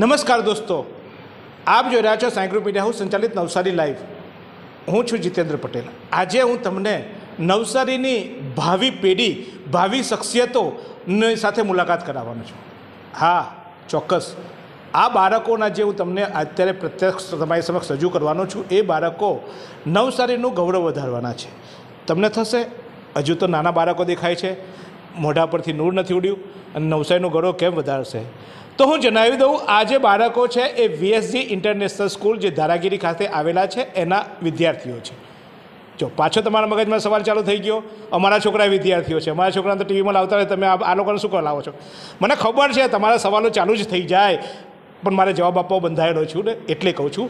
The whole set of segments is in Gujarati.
નમસ્કાર દોસ્તો આપ જોઈ રહ્યા છો સાયક્રો મીડિયા હું સંચાલિત નવસારી લાઈવ હું છું જીતેન્દ્ર પટેલ આજે હું તમને નવસારીની ભાવિ પેઢી ભાવિ શખ્સિયતોની સાથે મુલાકાત કરાવવાનો છું હા ચોક્કસ આ બાળકોના જે હું તમને અત્યારે પ્રત્યક્ષ તમારી સમક્ષ રજૂ કરવાનો છું એ બાળકો નવસારીનું ગૌરવ વધારવાના છે તમને થશે હજુ તો નાના બાળકો દેખાય છે મોઢા પરથી નૂર નથી ઉડ્યું અને નવસારીનો ગળો કેમ વધારશે તો હું જણાવી દઉં આજે બાળકો છે એ વીએસજી ઇન્ટરનેશનલ સ્કૂલ જે ધારાગીરી ખાતે આવેલા છે એના વિદ્યાર્થીઓ છે જો પાછો તમારા મગજમાં સવાલ ચાલુ થઈ ગયો અમારા છોકરા વિદ્યાર્થીઓ છે અમારા છોકરાને તો ટીવીમાં લાવતા હોય તમે આ લોકોને શું લાવો છો મને ખબર છે તમારા સવાલો ચાલુ જ થઈ જાય પણ મારે જવાબ આપવા બંધાયેલો છું ને એટલે કહું છું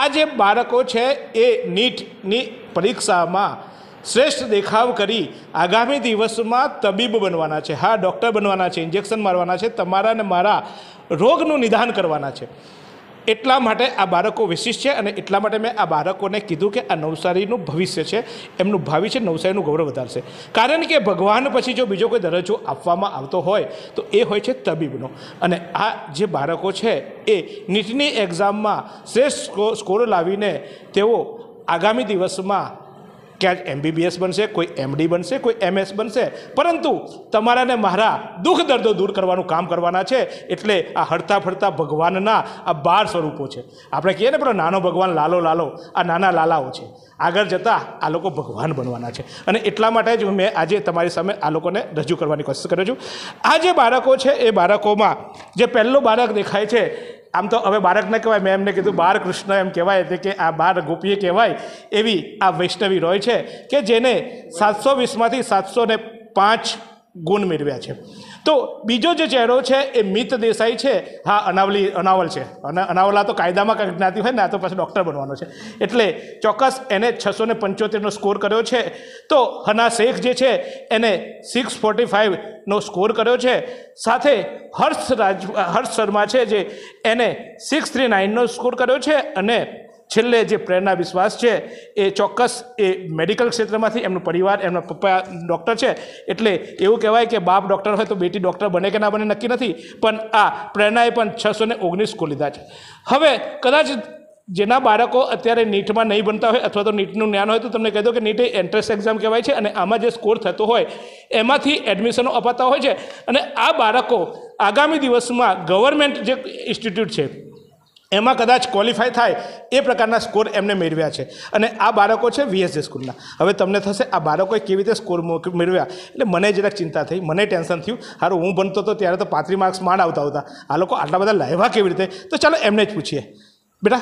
આ જે બાળકો છે એ નીટની પરીક્ષામાં શ્રેષ્ઠ દેખાવ કરી આગામી દિવસમાં તબીબ બનવાના છે હા ડૉક્ટર બનવાના છે ઇન્જેક્શન મારવાના છે તમારા અને મારા રોગનું નિદાન કરવાના છે એટલા માટે આ બાળકો વિશિષ્ટ છે અને એટલા માટે મેં આ બાળકોને કીધું કે આ નવસારીનું ભવિષ્ય છે એમનું ભાવિ છે નવસારીનું ગૌરવ વધારશે કારણ કે ભગવાન પછી જો બીજો કોઈ દરજ્જો આપવામાં આવતો હોય તો એ હોય છે તબીબનો અને આ જે બાળકો છે એ નીટની એક્ઝામમાં શ્રેષ્ઠ સ્કોર લાવીને તેઓ આગામી દિવસમાં ક્યાં એમબીબીએસ બનશે કોઈ એમડી બનશે કોઈ એમએસ બનશે પરંતુ તમારાને મારા દુઃખ દર્દો દૂર કરવાનું કામ કરવાના છે એટલે આ હડતા ફરતા ભગવાનના આ બાર સ્વરૂપો છે આપણે કહીએ ને પેલો નાનો ભગવાન લાલો લાલો આ નાના લાલાઓ છે આગળ જતાં આ લોકો ભગવાન બનવાના છે અને એટલા માટે જ મેં આજે તમારી સામે આ લોકોને રજૂ કરવાની કોશિશ કરું છું આ જે બાળકો છે એ બાળકોમાં જે પહેલો બાળક દેખાય છે આમ તો હવે બાળકને કહેવાય મેં એમને કીધું બાળ કૃષ્ણ એમ કહેવાય એટલે કે આ બાર ગોપીએ કહેવાય એવી આ વૈષ્ણવી રોય છે કે જેને સાતસો વીસમાંથી સાતસો પાંચ ગુણ મેળવ્યા છે તો બીજો જે ચહેરો છે એ મિત દેસાઈ છે હા અનાવલી અનાવલ છે અને અનાવલા તો કાયદામાં કંઈક જ્ઞાતિ હોય ને આ તો પછી ડૉક્ટર બનવાનો છે એટલે ચોક્કસ એને છસો ને પંચોતેરનો સ્કોર કર્યો છે તો હના શેખ જે છે એને સિક્સ ફોર્ટી ફાઇવનો સ્કોર કર્યો છે સાથે હર્ષ રાજ હર્ષ શર્મા છે જે એને સિક્સ થ્રી નાઇનનો સ્કોર કર્યો છે અને છેલ્લે જે પ્રેરણા વિશ્વાસ છે એ ચોક્કસ એ મેડિકલ ક્ષેત્રમાંથી એમનો પરિવાર એમના પપ્પા ડૉક્ટર છે એટલે એવું કહેવાય કે બાપ ડૉક્ટર હોય તો બેટી ડૉક્ટર બને કે ના બને નક્કી નથી પણ આ પ્રેરણાએ પણ છસો ને ઓગણીસ સ્કૂલ લીધા છે હવે કદાચ જેના બાળકો અત્યારે નીટમાં નહીં બનતા હોય અથવા તો નીટનું જ્ઞાન હોય તો તમને કહી દો કે નીટ એ એન્ટ્રન્સ એક્ઝામ કહેવાય છે અને આમાં જે સ્કોર થતો હોય એમાંથી એડમિશનો અપાતા હોય છે અને આ બાળકો આગામી દિવસમાં ગવર્મેન્ટ જે ઇન્સ્ટિટ્યૂટ છે એમાં કદાચ ક્વોલિફાય થાય એ પ્રકારના સ્કોર એમને મેળવ્યા છે અને આ બાળકો છે વીએસજી સ્કૂલના હવે તમને થશે આ બાળકોએ કેવી રીતે સ્કોર મેળવ્યા એટલે મને જરાક ચિંતા થઈ મને ટેન્શન થયું સારું હું ભણતો હતો ત્યારે તો પાંત્રી માર્ક્સ માંડ આવતા હતા આ લોકો આટલા બધા લાવ્યા કેવી રીતે તો ચાલો એમને જ પૂછીએ બેટા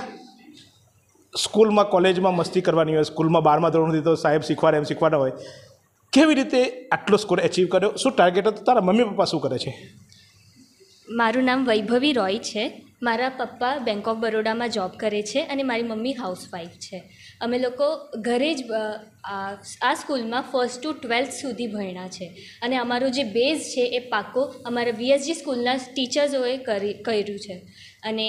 સ્કૂલમાં કોલેજમાં મસ્તી કરવાની હોય સ્કૂલમાં બારમા ધોરણથી તો સાહેબ શીખવાડે એમ શીખવાડે હોય કેવી રીતે આટલો સ્કોર એચીવ કર્યો શું ટાર્ગેટ હતો તારા મમ્મી પપ્પા શું કરે છે મારું નામ વૈભવી રોય છે મારા પપ્પા બેંક ઓફ બરોડામાં જોબ કરે છે અને મારી મમ્મી હાઉસવાઈફ છે અમે લોકો ઘરે જ આ સ્કૂલમાં ફર્સ્ટ ટુ ટ્વેલ્થ સુધી ભણ્યા છે અને અમારો જે બેઝ છે એ પાકો અમારા વીએસજી સ્કૂલના ટીચર્સોએ કરી કર્યું છે અને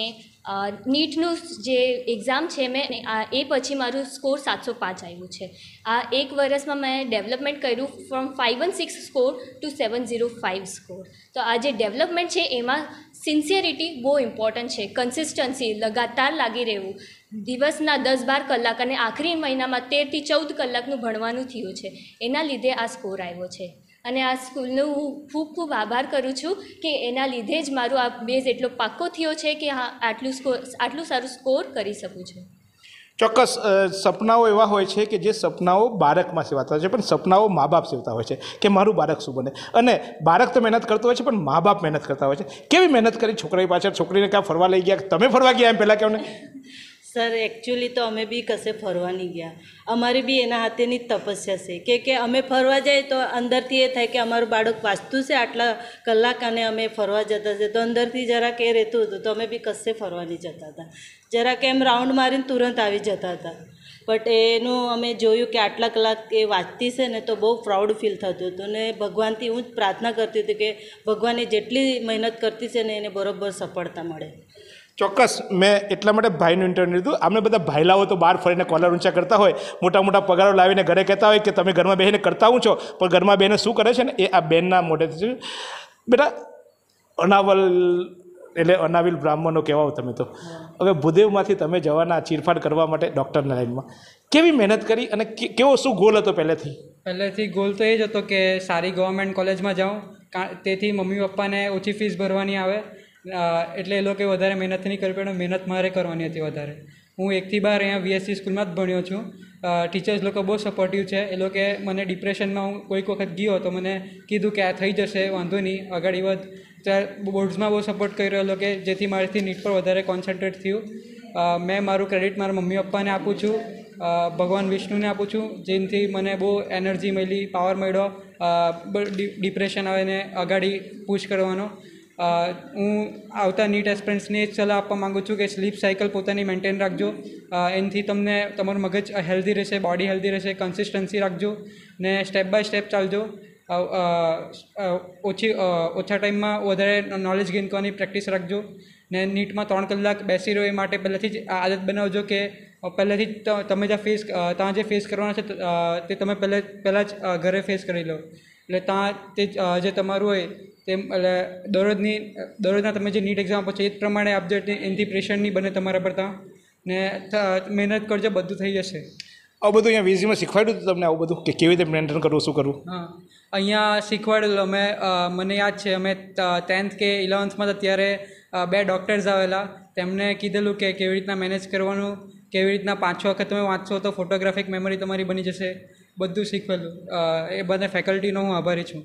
નીટનું જે એક્ઝામ છે મેં આ એ પછી મારું સ્કોર સાતસો પાંચ આવ્યું છે આ એક વર્ષમાં મેં ડેવલપમેન્ટ કર્યું from five one six score to seven zero five score તો આ જે ડેવલપમેન્ટ છે એમાં સિન્સિયરિટી બહુ ઇમ્પોર્ટન્ટ છે કન્સિસ્ટન્સી લગાતાર લાગી રહેવું દિવસના દસ બાર કલાક અને આખરી મહિનામાં તેરથી ચૌદ કલાકનું ભણવાનું થયું છે એના લીધે આ સ્કોર આવ્યો છે અને આ સ્કૂલનો હું ખૂબ ખૂબ આભાર કરું છું કે એના લીધે જ મારું આ બેઝ એટલો પાક્કો થયો છે કે હા આટલું સ્કોર આટલું સારું સ્કોર કરી શકું છું ચોક્કસ સપનાઓ એવા હોય છે કે જે સપનાઓ બાળકમાં સેવાતા હોય છે પણ સપનાઓ મા બાપ સેવતા હોય છે કે મારું બાળક શું બને અને બાળક તો મહેનત કરતો હોય છે પણ મા બાપ મહેનત કરતા હોય છે કેવી મહેનત કરી છોકરાની પાછળ છોકરીને ક્યાં ફરવા લઈ ગયા તમે ફરવા ગયા એમ પહેલાં કેવું નહીં સર એકચ્યુઅલી તો અમે બી કશે ફરવા નહીં ગયા અમારી બી એના હાથેની જ તપસ્યા છે કે કે અમે ફરવા જઈએ તો અંદરથી એ થાય કે અમારું બાળક વાંચતું છે આટલા કલાક અને અમે ફરવા જતા છે તો અંદરથી જરાક એ રહેતું હતું તો અમે બી કશે ફરવા નહીં જતા હતા જરાક એમ રાઉન્ડ મારીને તુરંત આવી જતા હતા બટ એનું અમે જોયું કે આટલા કલાક એ વાંચતી છે ને તો બહુ પ્રાઉડ ફીલ થતું હતું ને ભગવાનથી હું જ પ્રાર્થના કરતી હતી કે ભગવાને જેટલી મહેનત કરતી છે ને એને બરાબર સફળતા મળે ચોક્કસ મેં એટલા માટે ભાઈનું ઇન્ટરવ્યુ લીધું આમને બધા ભાઈલાઓ તો બહાર ફરીને કોલર ઊંચા કરતા હોય મોટા મોટા પગારો લાવીને ઘરે કહેતા હોય કે તમે ઘરમાં બેસીને કરતા હું છો પણ ઘરમાં બેને શું કરે છે ને એ આ બેનના મોઢેથી બેટા અનાવલ એટલે અનાવિલ બ્રાહ્મણો કહેવાઓ તમે તો હવે ભૂદેવમાંથી તમે જવાના ચીરફાડ કરવા માટે ડૉક્ટરના લાઈનમાં કેવી મહેનત કરી અને કેવો શું ગોલ હતો પહેલેથી પહેલેથી ગોલ તો એ જ હતો કે સારી ગવર્મેન્ટ કોલેજમાં જાઉં તેથી મમ્મી પપ્પાને ઓછી ફીસ ભરવાની આવે એટલે એ લોકોએ વધારે મહેનત નહીં કરવી પડે મહેનત મારે કરવાની હતી વધારે હું એકથી બાર અહીંયા વીએસસી સ્કૂલમાં જ ભણ્યો છું ટીચર્સ લોકો બહુ સપોર્ટિવ છે એ લોકોએ મને ડિપ્રેશનમાં હું કોઈક વખત ગયો તો મને કીધું કે આ થઈ જશે વાંધો નહીં આગળ વધ બોર્ડ્સમાં બહુ સપોર્ટ કર્યો એ લોકોએ જેથી મારીથી નીટ પર વધારે કોન્સન્ટ્રેટ થયું મેં મારું ક્રેડિટ મારા મમ્મી પપ્પાને આપું છું ભગવાન વિષ્ણુને આપું છું જેનથી મને બહુ એનર્જી મળી પાવર મળ્યો ડિપ્રેશન આવે ને અગાડી પુશ કરવાનો હું આવતા નીટ એસ્પિરન્ટ્સને એ જ સલાહ આપવા માગું છું કે સ્લીપ સાયકલ પોતાની મેન્ટેન રાખજો એનથી તમને તમારું મગજ હેલ્ધી રહેશે બોડી હેલ્ધી રહેશે કન્સિસ્ટન્સી રાખજો ને સ્ટેપ બાય સ્ટેપ ચાલજો ઓછી ઓછા ટાઈમમાં વધારે નોલેજ ગેઇન કરવાની પ્રેક્ટિસ રાખજો ને નીટમાં ત્રણ કલાક બેસી રહ્યો એ માટે પહેલેથી જ આદત બનાવજો કે પહેલેથી જ તમે જે ફેસ ત્યાં જે ફેસ કરવાના છે તે તમે પહેલે પહેલાં જ ઘરે ફેસ કરી લો એટલે ત્યાં તે જે તમારું હોય તેમ એટલે દરરોજની દરરોજના તમે જે નીટ એક્ઝામ આપો છો એ પ્રમાણે આપજો એનથી પ્રેશર નહીં બને તમારા પર ને મહેનત કરજો બધું થઈ જશે આવું બધું અહીંયા વીઝીમાં શીખવાડ્યું હતું તમને આવું બધું કે કેવી રીતે મેન્ટેન કરવું શું કરવું હા અહીંયા શીખવાડેલું અમે મને યાદ છે અમે ટેન્થ કે ઇલેવન્થમાં ત્યારે બે ડૉક્ટર્સ આવેલા તેમણે કીધેલું કે કેવી રીતના મેનેજ કરવાનું કેવી રીતના પાંચ વખત તમે વાંચશો તો ફોટોગ્રાફિક મેમરી તમારી બની જશે બધું શીખવેલું એ બધા ફેકલ્ટીનો હું આભારી છું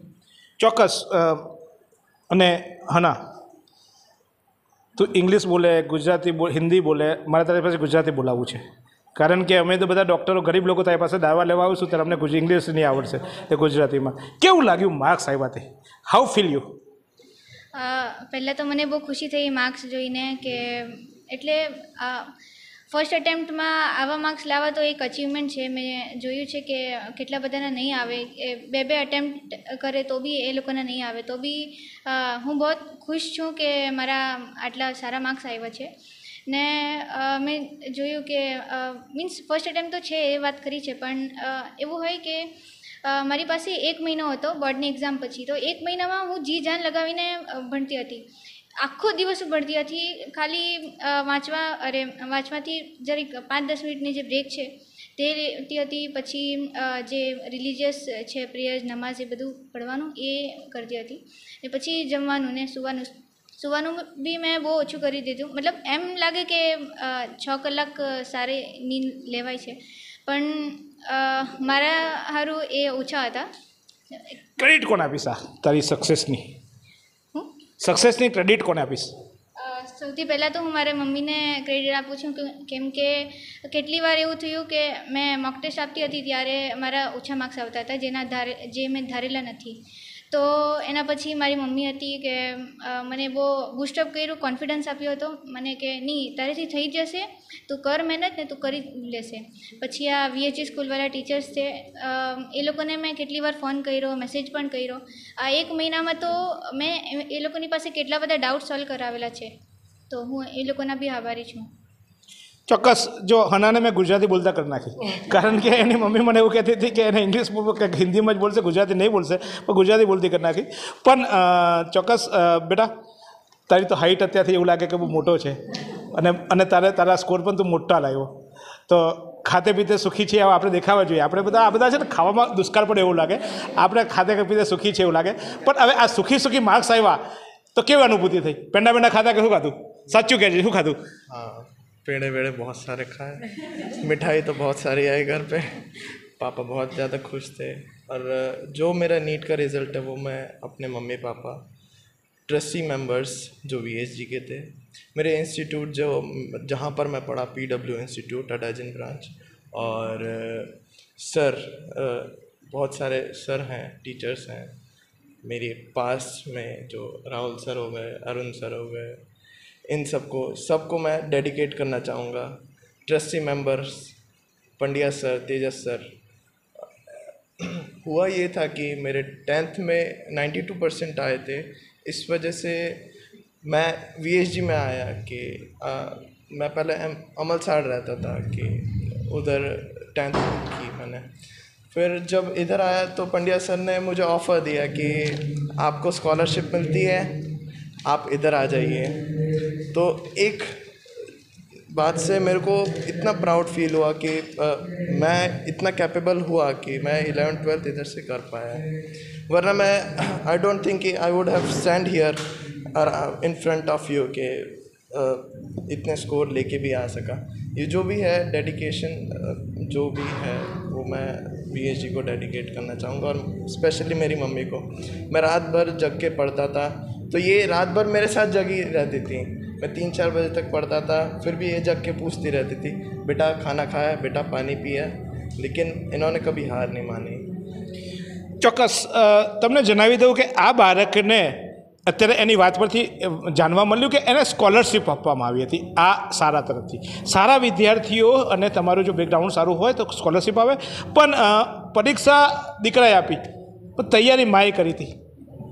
ચોક્કસ અને હના તું ઇંગ્લિશ બોલે ગુજરાતી બોલ હિન્દી બોલે મારે તારી પાસે ગુજરાતી બોલાવવું છે કારણ કે અમે તો બધા ડૉક્ટરો ગરીબ લોકો તારી પાસે દાવા લેવા આવીશું ત્યારે અમને ઇંગ્લિશ નહીં આવડશે તે ગુજરાતીમાં કેવું લાગ્યું માર્ક્સ આવ્યા તે હાઉ ફીલ યુ પહેલાં તો મને બહુ ખુશી થઈ માર્ક્સ જોઈને કે એટલે ફર્સ્ટ અટેમ્પ્ટમાં આવા માર્ક્સ લાવવા તો એક અચીવમેન્ટ છે મેં જોયું છે કે કેટલા બધાના નહીં આવે બે બે અટેમ્પ્ટ કરે તો બી એ લોકોના નહીં આવે તો બી હું બહુ ખુશ છું કે મારા આટલા સારા માર્ક્સ આવ્યા છે ને મેં જોયું કે મીન્સ ફર્સ્ટ અટેમ્પ્ટ તો છે એ વાત કરી છે પણ એવું હોય કે મારી પાસે એક મહિનો હતો બોર્ડની એક્ઝામ પછી તો એક મહિનામાં હું જી જાન લગાવીને ભણતી હતી આખો દિવસ ભણતી હતી ખાલી વાંચવા અરે વાંચવાથી જરીક પાંચ દસ મિનિટની જે બ્રેક છે તે લેતી હતી પછી જે રિલિજિયસ છે પ્રેયર્સ નમાઝ એ બધું પડવાનું એ કરતી હતી ને પછી જમવાનું ને સુવાનું સુવાનું બી મેં બહુ ઓછું કરી દીધું મતલબ એમ લાગે કે છ કલાક સારી નીંદ લેવાય છે પણ મારા હારું એ ઓછા હતા ક્રેડિટ કોણ આપીશ તારી સક્સેસની સક્સેસની ક્રેડિટ કોને આપીશ સૌથી પહેલાં તો હું મારા મમ્મીને ક્રેડિટ આપું છું કેમ કે કેટલી વાર એવું થયું કે મેં મોક ટેસ્ટ આપતી હતી ત્યારે મારા ઓછા માર્ક્સ આવતા હતા જેના ધારે જે મેં ધારેલા નથી તો એના પછી મારી મમ્મી હતી કે મને બહુ બુસ્ટઅપ કર્યું કોન્ફિડન્સ આપ્યો હતો મને કે નહીં તારેથી થઈ જશે તું કર મહેનત ને તું કરી લેશે પછી આ વીએચસી e સ્કૂલવાળા ટીચર્સ છે એ લોકોને મેં કેટલી વાર ફોન કર્યો મેસેજ પણ કર્યો આ એક મહિનામાં તો મેં એ લોકોની પાસે કેટલા બધા ડાઉટ સોલ્વ કરાવેલા છે તો હું એ લોકોના બી આભારી છું ચોક્કસ જો હનાને મેં ગુજરાતી બોલતા કરી નાખી કારણ કે એની મમ્મી મને એવું કહેતી હતી કે એને ઇંગ્લિશ હિન્દીમાં જ બોલશે ગુજરાતી નહીં બોલશે પણ ગુજરાતી બોલતી કરી નાખી પણ ચોક્કસ બેટા તારી તો હાઇટ અત્યારથી એવું લાગે કે બહુ મોટો છે અને અને તારે તારા સ્કોર પણ તું મોટા લાવ્યો તો ખાતે પીતે સુખી છે છીએ આપણે દેખાવા જોઈએ આપણે બધા આ બધા છે ને ખાવામાં દુષ્કાળ પડે એવું લાગે આપણે ખાતે પીતે સુખી છે એવું લાગે પણ હવે આ સુખી સુખી માર્ક્સ આવ્યા તો કેવી અનુભૂતિ થઈ પેંડા પેંડા ખાતા કે શું ખાધું સાચું કહેજે શું ખાધું હા पेड़े वेड़े बहुत सारे खाए मिठाई तो बहुत सारी आई घर पे पापा बहुत ज़्यादा खुश थे और जो मेरा नीट का रिज़ल्ट है वो मैं अपने मम्मी पापा ट्रस्टी मेंबर्स जो वी के थे मेरे इंस्टीट्यूट जो जहाँ पर मैं पढ़ा P W institute Adajan branch और सर बहुत सारे सर हैं टीचर्स हैं मेरे पास में जो राहुल सर हो गए अरुण सर हो गए इन सबको सबको मैं डेडिकेट करना चाहूँगा trustee members Pandya sir Tejas sir हुआ ये था कि मेरे टेंथ में नाइन्टी टू परसेंट आए थे इस वजह से मैं वी में आया कि आ, मैं पहले अमल साड़ रहता था कि उधर टेंथ की मैंने फिर जब इधर आया तो पंडिया सर ने मुझे ऑफ़र दिया कि आपको स्कॉलरशिप मिलती है आप इधर आ जाइए तो एक बात से मेरे को इतना प्राउड फील हुआ कि आ, मैं इतना कैपेबल हुआ कि मैं इलेवन ट्वेल्थ इधर से कर पाया वरना मैं आई डोंट थिंक कि I would have stand here in front of you के आ, इतने स्कोर लेके भी आ सका ये जो भी है डेडिकेशन जो भी है वो मैं बी को डेडिकेट करना चाहूँगा और स्पेशली मेरी मम्मी को मैं रात भर जग के पढ़ता था तो ये रात भर मेरे साथ जगी रहती थी मैं तीन चार बजे तक पढ़ता था फिर भी ये जग के पूछती रहती थी बेटा खाना खाया बेटा पानी पिया લેકિન એનોને કભી હાર નહીં માની ચોક્કસ તમને જણાવી દઉં કે આ બાળકને અત્યારે એની વાત પરથી જાણવા મળ્યું કે એને સ્કોલરશિપ આપવામાં આવી હતી આ સારા તરફથી સારા વિદ્યાર્થીઓ અને તમારું જો બેકગ્રાઉન્ડ સારું હોય તો સ્કોલરશિપ આવે પણ પરીક્ષા દીકરાએ આપી પણ તૈયારી માએ કરી હતી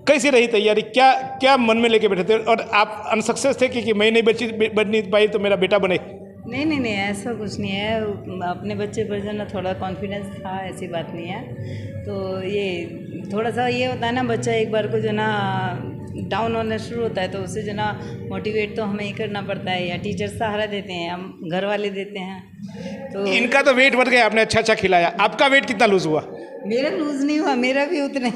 कैसी रही तैयारी क्या क्या मन में लेके बैठे थे और आप अनसक्सेस थे कि, कि मैं नहीं बची बन नहीं पाई तो मेरा बेटा बने नहीं नहीं नहीं ऐसा कुछ नहीं है अपने बच्चे पर जो ना थोड़ा कॉन्फिडेंस था ऐसी बात नहीं है तो ये थोड़ा सा ये होता है ना बच्चा एक बार को जो ना डाउन होना शुरू होता है तो उसे जो ना मोटिवेट तो हमें ही करना पड़ता है या टीचर सहारा देते हैं हम घर वाले देते हैं तो इनका तो वेट बढ़ गया आपने अच्छा अच्छा खिलाया आपका वेट कितना लूज़ हुआ मेरा लूज़ नहीं हुआ मेरा भी उतना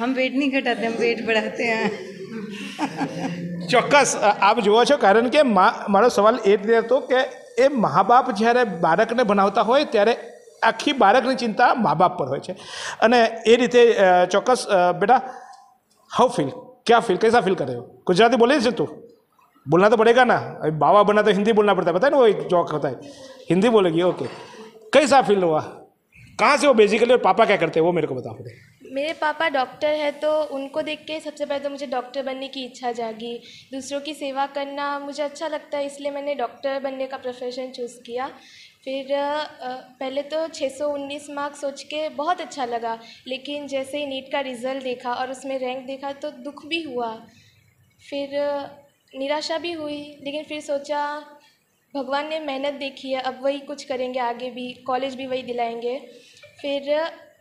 हम वेट नहीं घटाते हम वेट बढ़ाते हैं ચોક્કસ આપ જુઓ છો કારણ કે મારો સવાલ એ રીતે હતો કે એ મા બાપ જ્યારે બાળકને ભણાવતા હોય ત્યારે આખી બાળકની ચિંતા મા બાપ પર હોય છે અને એ રીતે ચોક્કસ બેટા હાઉ ફીલ ક્યાં ફીલ કૈસા ફીલ કરે ગુજરાતી બોલે છે તું બોલના તો પડેગા ના અભી બાવા બના તો હિન્દી બોલના પડતા બતા ને वो एक જોક होता है हिंदी बोलेगी ओके कैसा फील हुआ कहाँ से वो बेसिकली और पापा क्या करते हैं वो मेरे मेरे पापा डॉक्टर है तो उनको देख के सबसे पहले तो मुझे डॉक्टर बनने की इच्छा जागी दूसरों की सेवा करना मुझे अच्छा लगता है इसलिए मैंने डॉक्टर बनने का प्रोफेशन चूज़ किया फिर पहले तो 619 मार्क्स सोच के बहुत अच्छा लगा लेकिन जैसे ही नीट का रिज़ल्ट देखा और उसमें रैंक देखा तो दुख भी हुआ फिर निराशा भी हुई लेकिन फिर सोचा भगवान ने मेहनत देखी है अब वही कुछ करेंगे आगे भी कॉलेज भी वही दिलाएंगे फिर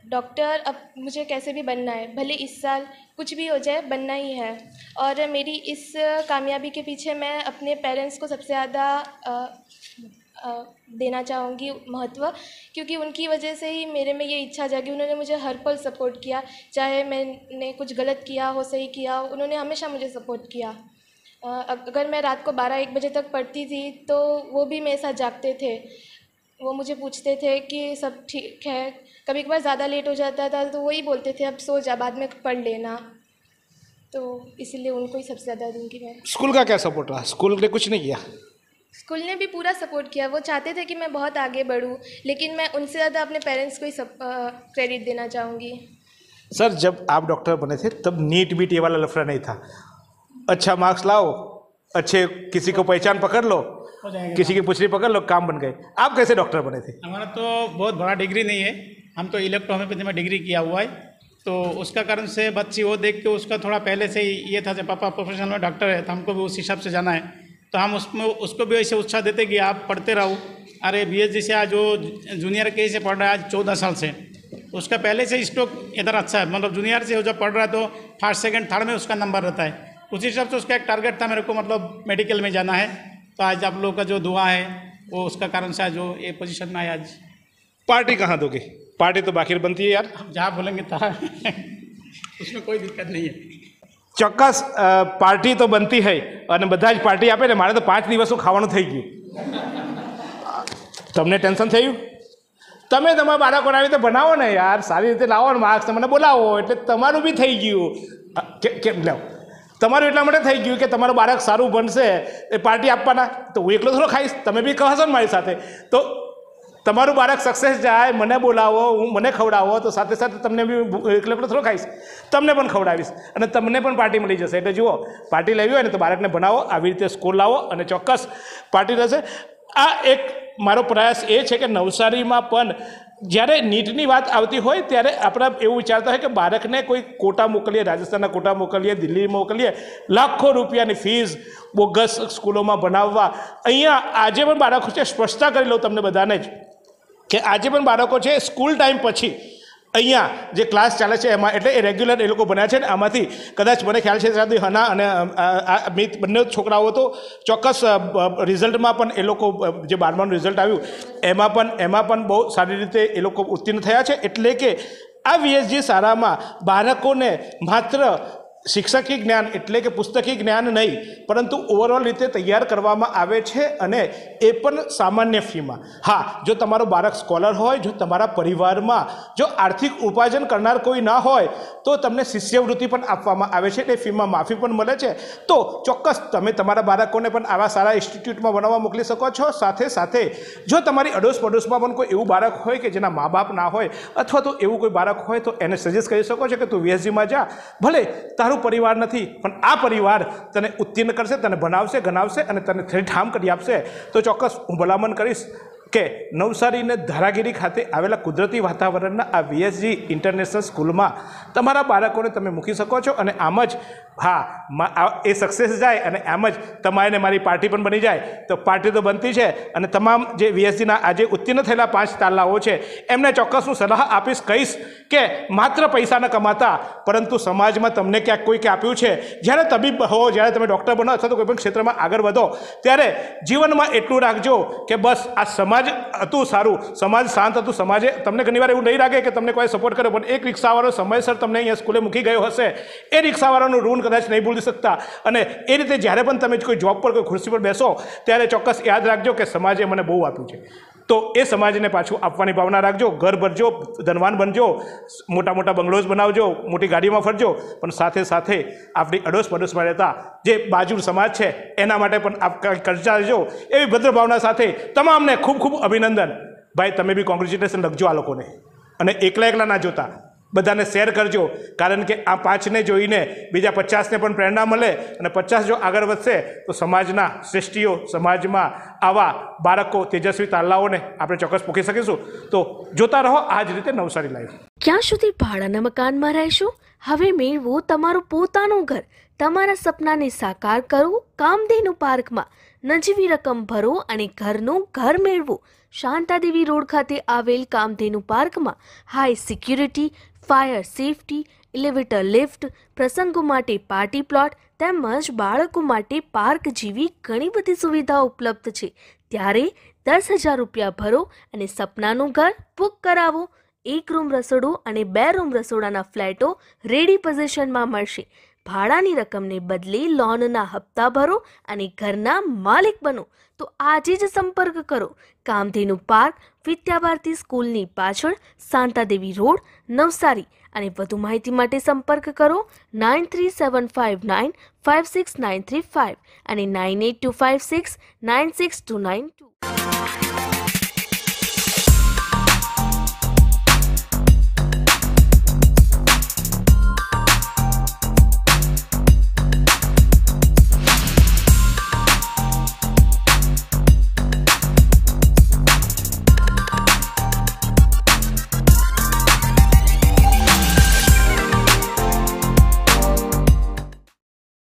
डॉक्टर अब मुझे कैसे भी बनना है भले इस साल कुछ भी हो जाए बनना ही है और मेरी इस कामयाबी के पीछे मैं अपने पेरेंट्स को सबसे ज़्यादा देना चाहूँगी महत्व क्योंकि उनकी वजह से ही मेरे में ये इच्छा जागी उन्होंने मुझे हर पल सपोर्ट किया चाहे मैंने कुछ गलत किया हो सही किया उन्होंने हमेशा मुझे सपोर्ट किया अगर मैं रात को बारह एक बजे तक पढ़ती थी तो वो भी मेरे साथ जागते थे वो मुझे पूछते थे कि सब ठीक है कभी कभार ज़्यादा लेट हो जाता था तो वही बोलते थे अब सो जा बाद में पढ़ लेना तो इसीलिए उनको ही सबसे ज़्यादा दूंगी मैं स्कूल का क्या सपोर्ट रहा स्कूल ने कुछ नहीं किया स्कूल ने भी पूरा सपोर्ट किया वो चाहते थे कि मैं बहुत आगे बढ़ूँ लेकिन मैं उनसे ज़्यादा अपने पेरेंट्स को ही क्रेडिट देना चाहूँगी सर जब आप डॉक्टर बने थे तब नीट बीट ये वाला लफड़ा नहीं था अच्छा मार्क्स लाओ अच्छे किसी को पहचान पकड़ लो किसी की पुछली पकड़ लो काम बन गए आप कैसे डॉक्टर बने थे हमारा तो बहुत बड़ा डिग्री नहीं है हम तो इलेक्ट्रोहोम्योपैथी में डिग्री किया हुआ है तो उसका कारण से बच्ची वो देख के उसका थोड़ा पहले से ही ये था जब पापा प्रोफेशनल में डॉक्टर है तो हमको भी उस हिसाब से जाना है तो हम उसमें उसको भी ऐसे उत्साह देते कि आप पढ़ते रहो अरे बी एच से आज वो जूनियर के से पढ़ रहा है आज चौदह साल से उसका पहले से स्टॉक इधर अच्छा है मतलब जूनियर से जब पढ़ रहा है तो फर्स्ट सेकेंड थर्ड में उसका नंबर रहता है उसी हिसाब से उसका एक टारगेट था मेरे को मतलब मेडिकल में जाना है तो आज आप लोगों का जो दुआ है वो उसका कारण से आज वो ये पोजिशन में आया आज पार्टी कहाँ दोगे पार्टी तो बाखिर बनती है यार हम जहाँ बोलेंगे तहाँ उसमें कोई दिक्कत नहीं है ચોક્કસ પાર્ટી તો બનતી હોય અને બધા જ પાર્ટી આપે ને મારે તો પાંચ દિવસનું ખાવાનું થઈ ગયું તમને ટેન્શન થયું તમે તમારા બાળકોને આવી રીતે બનાવો ને યાર સારી રીતે લાવો ને માર્ક્સ તમને બોલાવો એટલે તમારું બી થઈ ગયું કેમ લાવો તમારું એટલા માટે થઈ ગયું કે તમારું બાળક સારું બનશે એ પાર્ટી આપવાના તો હું એકલો થોડો ખાઈશ તમે બી કહશો ને મારી સાથે તો તમારું બાળક સક્સેસ જાય મને બોલાવો હું મને ખવડાવો તો સાથે સાથે તમને બી એકલો એકલો થોડો ખાઈશ તમને પણ ખવડાવીશ અને તમને પણ પાર્ટી મળી જશે એટલે જુઓ પાર્ટી લેવી હોય ને તો બાળકને ભણાવો આવી રીતે સ્કૂલ લાવો અને ચોક્કસ પાર્ટી રહેશે આ એક મારો પ્રયાસ એ છે કે નવસારીમાં પણ જ્યારે નીટની વાત આવતી હોય ત્યારે આપણે એવું વિચારતા હોય કે બાળકને કોઈ કોટા મોકલીએ રાજસ્થાનના કોટા મોકલીએ દિલ્હી મોકલીએ લાખો રૂપિયાની ફીસ બોગસ સ્કૂલોમાં ભણાવવા અહીંયા આજે પણ બાળકો છે સ્પષ્ટતા કરી લઉં તમને બધાને જ કે આજે પણ બાળકો છે સ્કૂલ ટાઈમ પછી અહીંયા જે ક્લાસ ચાલે છે એમાં એટલે એ રેગ્યુલર એ લોકો ભણ્યા છે ને આમાંથી કદાચ મને ખ્યાલ છે સાથે હના અને મિત બંને છોકરાઓ તો ચોક્કસ રિઝલ્ટમાં પણ એ લોકો જે બારમાનું રિઝલ્ટ આવ્યું એમાં પણ એમાં પણ બહુ સારી રીતે એ લોકો ઉત્તીર્ણ થયા છે એટલે કે આ વીએસજી શાળામાં બાળકોને માત્ર શિક્ષકી જ્ઞાન એટલે કે પુસ્તકીય જ્ઞાન નહીં પરંતુ ઓવરઓલ રીતે તૈયાર કરવામાં આવે છે અને એ પણ સામાન્ય ફીમાં હા જો તમારો બાળક સ્કોલર હોય જો તમારા પરિવારમાં જો આર્થિક ઉપાર્જન કરનાર કોઈ ના હોય તો તમને શિષ્યવૃત્તિ પણ આપવામાં આવે છે એ ફીમાં માફી પણ મળે છે તો ચોક્કસ તમે તમારા બાળકોને પણ આવા સારા ઇન્સ્ટિટ્યૂટમાં બનાવવા મોકલી શકો છો સાથે સાથે જો તમારી અડોશ પડોશમાં પણ કોઈ એવું બાળક હોય કે જેના મા બાપ ના હોય અથવા તો એવું કોઈ બાળક હોય તો એને સજેસ્ટ કરી શકો છો કે તું વીએસજીમાં જા ભલે તારું તારું પરિવાર નથી પણ આ પરિવાર તને ઉત્તીર્ણ કરશે તને ભણાવશે ગણાવશે અને તને ઠામ કરી આપશે તો ચોક્કસ હું ભલામણ કરીશ કે નવસારી અને ધારાગીરી ખાતે આવેલા કુદરતી વાતાવરણના આ વીએસજી ઇન્ટરનેશનલ સ્કૂલમાં તમારા બાળકોને તમે મૂકી શકો છો અને આમ જ હા એ સક્સેસ જાય અને આમ જ તમારે મારી પાર્ટી પણ બની જાય તો પાર્ટી તો બનતી છે અને તમામ જે વીએસજીના આજે ઉત્તીર્ણ થયેલા પાંચ તાલાઓ છે એમને ચોક્કસ હું સલાહ આપીશ કહીશ કે માત્ર પૈસા ન કમાતા પરંતુ સમાજમાં તમને ક્યાંક કોઈ કોઈક આપ્યું છે જ્યારે તબીબ હો જ્યારે તમે ડૉક્ટર બનો અથવા તો કોઈ પણ ક્ષેત્રમાં આગળ વધો ત્યારે જીવનમાં એટલું રાખજો કે બસ આ સમાજ સમાજ હતું સારું સમાજ શાંત હતું સમાજે તમને ઘણી વાર એવું નહીં લાગે કે તમને કોઈ સપોર્ટ કરે પણ એક રિક્ષાવાળો સમયસર તમને અહીંયા સ્કૂલે મૂકી ગયો હશે એ રિક્ષાવાળાનું ઋણ કદાચ નહીં ભૂલી શકતા અને એ રીતે જ્યારે પણ તમે કોઈ જોબ પર કોઈ ખુરશી પર બેસો ત્યારે ચોક્કસ યાદ રાખજો કે સમાજે મને બહુ આપ્યું છે તો એ સમાજને પાછું આપવાની ભાવના રાખજો ઘર ભરજો ધનવાન બનજો મોટા મોટા બંગલોઝ બનાવજો મોટી ગાડીમાં ફરજો પણ સાથે સાથે આપણી અડોશ પડોશમાં રહેતા જે બાજુ સમાજ છે એના માટે પણ આપ કરતા રહેજો એવી ભદ્ર ભાવના સાથે તમામને ખૂબ ખૂબ અભિનંદન ભાઈ તમે બી કોંગ્રેચ્યુલેશન લખજો આ લોકોને અને એકલા એકલા ના જોતા બધાને શેર કરજો કારણ કે આ પાંચને જોઈને બીજા પચાસને પણ પ્રેરણા મળે અને પચાસ જો આગળ વધશે તો સમાજના શ્રેષ્ઠીઓ સમાજમાં આવા બાળકો તેજસ્વી તાલાઓને આપણે ચોક્કસ મૂકી શકીશું તો જોતા રહો આ જ રીતે નવસારી લાઈવ ક્યાં સુધી ભાડાના મકાનમાં રહેશો હવે મેળવો તમારું પોતાનું ઘર તમારા સપનાને સાકાર કરવું કામધેનુ પાર્કમાં નજીવી રકમ ભરો અને ઘરનું ઘર મેળવો શાંતાદેવી રોડ ખાતે આવેલ કામધેનુ પાર્કમાં high security fire safety elevator lift પ્રસંગો માટે પાર્ટી પ્લોટ તેમજ બાળકો માટે પાર્ક જેવી ઘણી બધી સુવિધાઓ ઉપલબ્ધ છે ત્યારે દસ હજાર રૂપિયા ભરો અને સપનાનું ઘર બુક કરાવો એક રૂમ રસોડું અને બે રૂમ રસોડાના ફ્લેટો રેડી પોઝિશનમાં મળશે ભાડાની રકમને બદલે લોનના હપ્તા ભરો અને ઘરના માલિક બનો તો આજે જ સંપર્ક કરો કામધેનુ પાર્ક વિદ્યાભારતી સ્કૂલની પાછળ શાંતાદેવી રોડ નવસારી અને વધુ માહિતી માટે સંપર્ક કરો nine three seven five nine five six nine three five અને nine eight two five six nine six two nine two